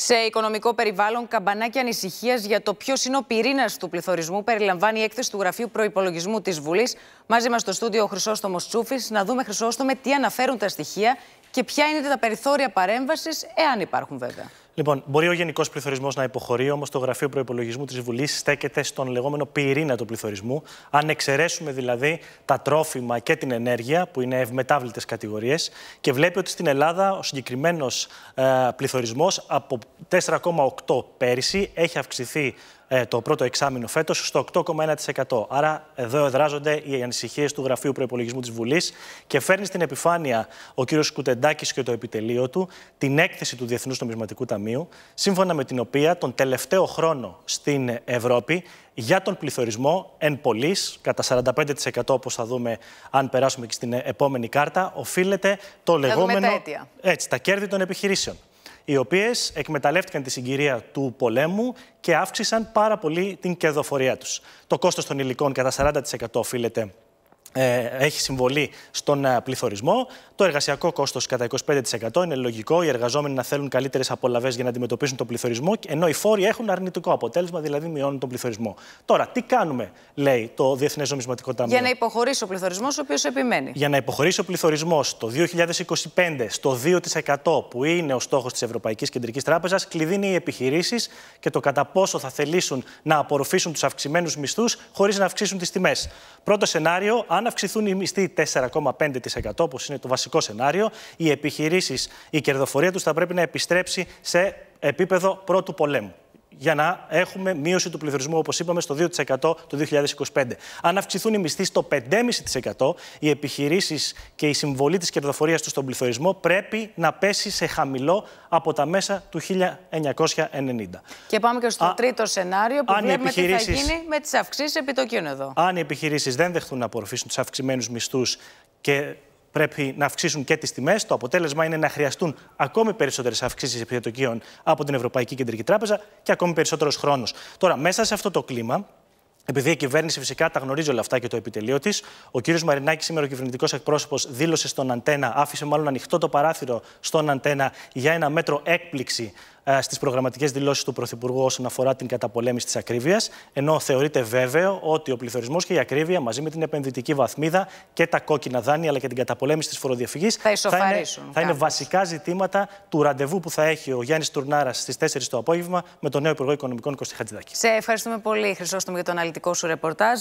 Σε οικονομικό περιβάλλον, καμπανάκι ανησυχίας για το ποιος είναι ο πυρήνας του πληθωρισμού περιλαμβάνει η έκθεση του Γραφείου Προπολογισμού της Βουλής. Μαζί μας στο στούντιο ο Χρυσόστομος Τσούφης. Να δούμε, Χρυσόστομε, τι αναφέρουν τα στοιχεία και ποια είναι τα περιθώρια παρέμβασης, εάν υπάρχουν βέβαια. Λοιπόν, μπορεί ο Γενικός Πληθωρισμός να υποχωρεί, όμως το Γραφείο Προπολογισμού της Βουλής στέκεται στον λεγόμενο πυρήνα του πληθωρισμού. Αν εξαιρέσουμε δηλαδή τα τρόφιμα και την ενέργεια, που είναι ευμετάβλητες κατηγορίες, και βλέπει ότι στην Ελλάδα ο συγκεκριμένος ε, πληθωρισμός από 4,8 πέρυσι έχει αυξηθεί ε, το πρώτο εξάμεινο φέτος στο 8,1%. Άρα, εδώ εδράζονται οι ανησυχίες του Γραφείου Προπολογισμού της Βουλής και φέρνει στην επιφάνεια ο κ. Κουτεντάκης και το επιτελείο του την έκθεση του Διεθνούς Νομισματικού Ταμείου, σύμφωνα με την οποία τον τελευταίο χρόνο στην Ευρώπη για τον πληθωρισμό εν πωλή, κατά 45% όπως θα δούμε αν περάσουμε και στην επόμενη κάρτα, οφείλεται το λεγόμενο... έτσι, τα κέρδη των επιχειρήσεων οι οποίες εκμεταλλεύτηκαν τη συγκυρία του πολέμου και αύξησαν πάρα πολύ την κερδοφορία τους. Το κόστος των υλικών κατά 40% οφείλεται ε, έχει συμβολή στον ε, πληθωρισμό. Το εργασιακό κόστος κατά 25% είναι λογικό. Οι εργαζόμενοι να θέλουν καλύτερες απολαυές για να αντιμετωπίσουν τον πληθωρισμό, ενώ οι φόροι έχουν αρνητικό αποτέλεσμα, δηλαδή μειώνουν τον πληθωρισμό. Τώρα, τι κάνουμε, λέει το Διεθνές Νομισματικό Ταμείο. Για να υποχωρήσει ο πληθωρισμός, ο οποίος επιμένει. Για να υποχωρήσει ο πληθωρισμός το 2025 στο 2% που είναι ο στόχος της Ευρωπαϊκής Κεντρικής Τράπεζας, κλειδίνει οι επιχειρήσεις και το κατά πόσο θα θελήσουν να απορροφήσουν τους αυξημένους μισθούς χωρίς να αυξήσουν τις τιμές. Πρώτο σενάριο, αν αυξηθούν οι μισθοί 4,5%, όπως είναι το βασικό σενάριο, οι επιχειρήσεις, η κερδοφορία τους θα πρέπει να επιστρέψει σε επίπεδο πρώτου πολέμου για να έχουμε μείωση του πληθωρισμού, όπως είπαμε, στο 2% το 2025. Αν αυξηθούν οι μισθοί στο 5,5%, οι επιχειρήσεις και η συμβολή της κερδοφορίας τους στον πληθωρισμό πρέπει να πέσει σε χαμηλό από τα μέσα του 1990. Και πάμε και στο τρίτο σενάριο που βλέπουμε τι θα γίνει με τις αυξήσεις επιτοκίων εδώ. Αν οι επιχειρήσεις δεν δεχθούν να απορροφήσουν τους αυξημένους μισθούς και πρέπει να αυξήσουν και τις τιμές. Το αποτέλεσμα είναι να χρειαστούν ακόμη περισσότερες αυξήσεις επιτοκίων από την Ευρωπαϊκή Κεντρική Τράπεζα και ακόμη περισσότερος χρόνος. Τώρα, μέσα σε αυτό το κλίμα, επειδή η κυβέρνηση φυσικά τα γνωρίζει όλα αυτά και το επιτελείο της, ο κύριος Μαρινάκης, σήμερα ο κυβερνητικός εκπρόσωπος, δήλωσε στον Αντένα, άφησε μάλλον ανοιχτό το παράθυρο στον Αντένα για ένα μέτρο έκπληξη ε, στις προγραμματικές δηλώσεις του Πρωθυπουργού όσον αφορά την καταπολέμηση της ακρίβειας, ενώ θεωρείται βέβαιο ότι ο πληθωρισμός και η ακρίβεια μαζί με την επενδυτική βαθμίδα και τα κόκκινα δάνεια αλλά και την καταπολέμηση της φοροδιαφυγής θα, θα, είναι, θα είναι βασικά ζητήματα του ραντεβού που θα έχει ο Γιάννης Τουρνάρας στις 4 το απόγευμα με τον νέο Υπουργό Οικονομικών Κωστή Χατζηδάκη. Σε ευχαριστούμε πολύ, Χρυσόστομ, για το αναλυτικό σου ρεπορτάζ.